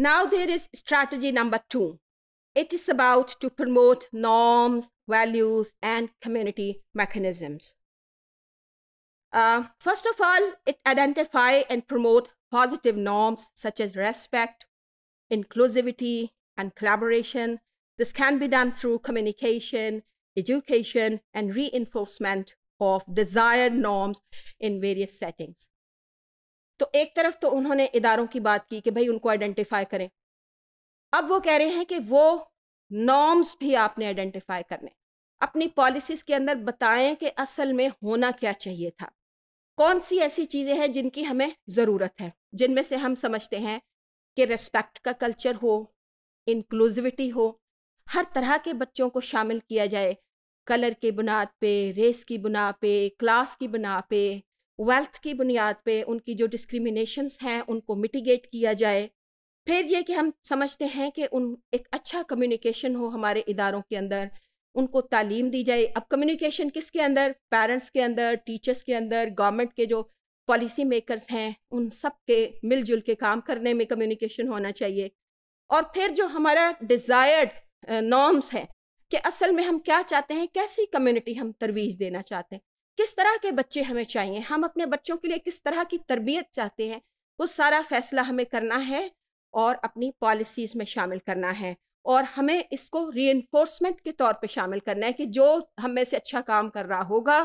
Now there is strategy number two. It is about to promote norms, values, and community mechanisms. Uh, first of all, it identify and promote positive norms such as respect, inclusivity, and collaboration. This can be done through communication, education, and reinforcement of desired norms in various settings. तो एक तरफ तो उन्होंने इदारों की बात की कि भाई उनको आइडेंटिफाई करें अब वो कह रहे हैं कि वो नॉर्म्स भी आपने आइडेंटिफाई करने अपनी पॉलिसीज़ के अंदर बताएं कि असल में होना क्या चाहिए था कौन सी ऐसी चीज़ें हैं जिनकी हमें ज़रूरत है जिनमें से हम समझते हैं कि रेस्पेक्ट का कल्चर हो इंक्लूसिविटी हो हर तरह के बच्चों को शामिल किया जाए कलर के बुनाद पे रेस की बुना पे क्लास की बुना पे वेल्थ की बुनियाद पे उनकी जो डिस्क्रिमिनेशंस हैं उनको मिटिगेट किया जाए फिर ये कि हम समझते हैं कि उन एक अच्छा कम्युनिकेशन हो हमारे इदारों के अंदर उनको तालीम दी जाए अब कम्युनिकेशन किसके अंदर पेरेंट्स के अंदर टीचर्स के अंदर गवर्नमेंट के जो पॉलिसी मेकर्स हैं उन सब के मिलजुल के काम करने में कम्युनिकेशन होना चाहिए और फिर जो हमारा डिज़ायर्ड नॉर्म्स हैं कि असल में हम क्या चाहते हैं कैसी कम्युनिटी हम तरवीज देना चाहते हैं किस तरह के बच्चे हमें चाहिए हम अपने बच्चों के लिए किस तरह की तरबियत चाहते हैं वो सारा फैसला हमें करना है और अपनी पॉलिसीज़ में शामिल करना है और हमें इसको री के तौर पे शामिल करना है कि जो हम में से अच्छा काम कर रहा होगा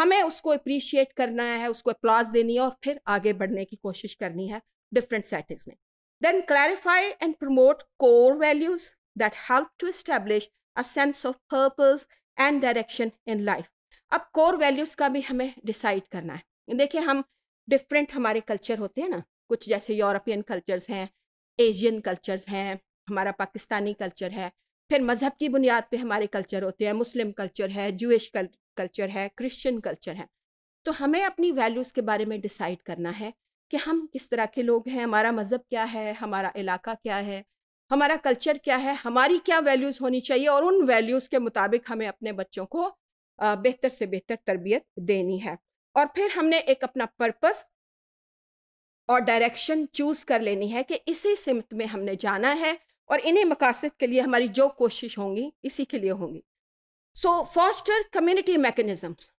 हमें उसको अप्रीशिएट करना है उसको अप्लाज देनी है और फिर आगे बढ़ने की कोशिश करनी है डिफरेंट सेटिंग्स में then clarify and promote core values that help to establish a sense of purpose and direction in life अब कोर वैल्यूज़ का भी हमें डिसाइड करना है देखिए हम डिफरेंट हमारे कल्चर होते हैं ना कुछ जैसे यूरोपियन कल्चर्स हैं एशियन कल्चर्स हैं हमारा पाकिस्तानी कल्चर है फिर मज़हब की बुनियाद पे हमारे कल्चर होते हैं मुस्लिम कल्चर है जूश कल्चर है क्रिश्चियन कल्चर है तो हमें अपनी वैल्यूज़ के बारे में डिसाइड करना है कि हम किस तरह के लोग हैं हमारा मज़हब क्या है हमारा इलाका क्या है हमारा कल्चर क्या है हमारी क्या वैल्यूज़ होनी चाहिए और उन वैल्यूज़ के मुताबिक हमें अपने बच्चों को बेहतर से बेहतर तरबियत देनी है और फिर हमने एक अपना पर्पस और डायरेक्शन चूज कर लेनी है कि इसी सिमत में हमने जाना है और इन्हीं मकासद के लिए हमारी जो कोशिश होंगी इसी के लिए होंगी सो फॉस्टर कम्युनिटी मैकेनिज्म्स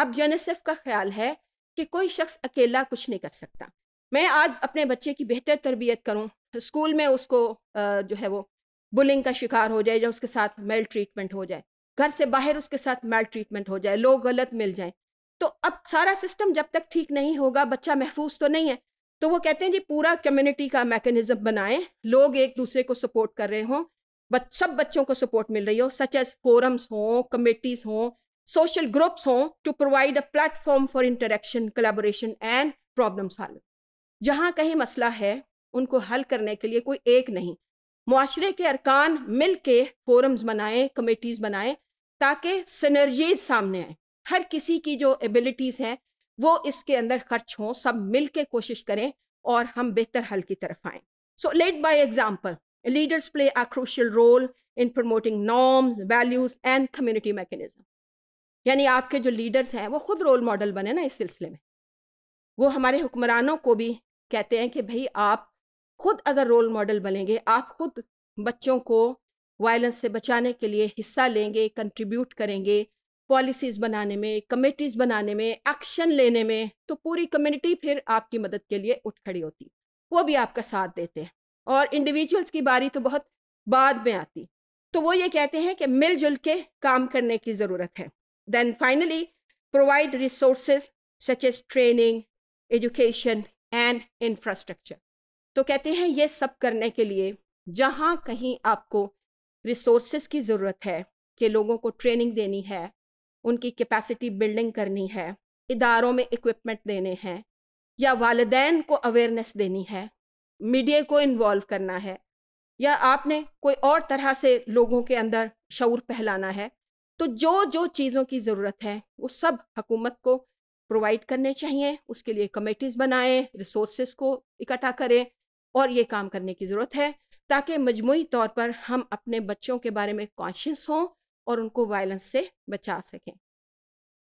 अब यूनिसेफ का ख्याल है कि कोई शख्स अकेला कुछ नहीं कर सकता मैं आज अपने बच्चे की बेहतर तरबियत करूँ स्कूल में उसको जो है वो बुलिंग का शिकार हो जाए या उसके साथ मेल ट्रीटमेंट हो जाए घर से बाहर उसके साथ मेल ट्रीटमेंट हो जाए लोग गलत मिल जाए तो अब सारा सिस्टम जब तक ठीक नहीं होगा बच्चा महफूज तो नहीं है तो वो कहते हैं जी पूरा कम्युनिटी का मैकेनिज्म बनाएं लोग एक दूसरे को सपोर्ट कर रहे हों बच, सब बच्चों को सपोर्ट मिल रही हो सच एज फोरम्स हों कमेटीज हों सोशल ग्रुप्स हों to provide a platform for interaction collaboration and problem solve जहाँ कहीं मसला है उनको हल करने के लिए कोई एक नहीं माशरे के अरकान मिल के फोरम्स बनाएं कमेटीज़ बनाएं ताकि सनर्जीज सामने आए हर किसी की जो एबिलिटीज़ हैं वो इसके अंदर खर्च हों सब मिल के कोशिश करें और हम बेहतर हल की तरफ आएँ so let by example leaders play a crucial role in promoting norms values and community mechanism यानी आपके जो लीडर्स हैं वो खुद रोल मॉडल बने ना इस सिलसिले में वो हमारे हुक्मरानों को भी कहते हैं कि भाई आप खुद अगर रोल मॉडल बनेंगे आप खुद बच्चों को वायलेंस से बचाने के लिए हिस्सा लेंगे कंट्रीब्यूट करेंगे पॉलिसीज बनाने में कमेटीज बनाने में एक्शन लेने में तो पूरी कम्युनिटी फिर आपकी मदद के लिए उठ खड़ी होती वो भी आपका साथ देते हैं और इंडिविजुअल्स की बारी तो बहुत बाद में आती तो वो ये कहते हैं कि मिलजुल के काम करने की ज़रूरत है then finally provide resource such as training education and infrastructure तो कहते हैं ये सब करने के लिए जहाँ कहीं आपको रिसोर्सेज की ज़रूरत है कि लोगों को ट्रेनिंग देनी है उनकी कैपेसिटी बिल्डिंग करनी है इदारों में इक्विपमेंट देने हैं या वालदेन को अवेयरनेस देनी है मीडिया को इन्वॉल्व करना है या आपने कोई और तरह से लोगों के अंदर शूर पहलाना है तो जो जो चीज़ों की ज़रूरत है वो सब हकूमत को प्रोवाइड करने चाहिए उसके लिए कमेटीज़ बनाएं रिसोर्स को इकट्ठा करें और ये काम करने की ज़रूरत है ताकि मजमू तौर पर हम अपने बच्चों के बारे में कॉन्शियस हों और उनको वायलेंस से बचा सकें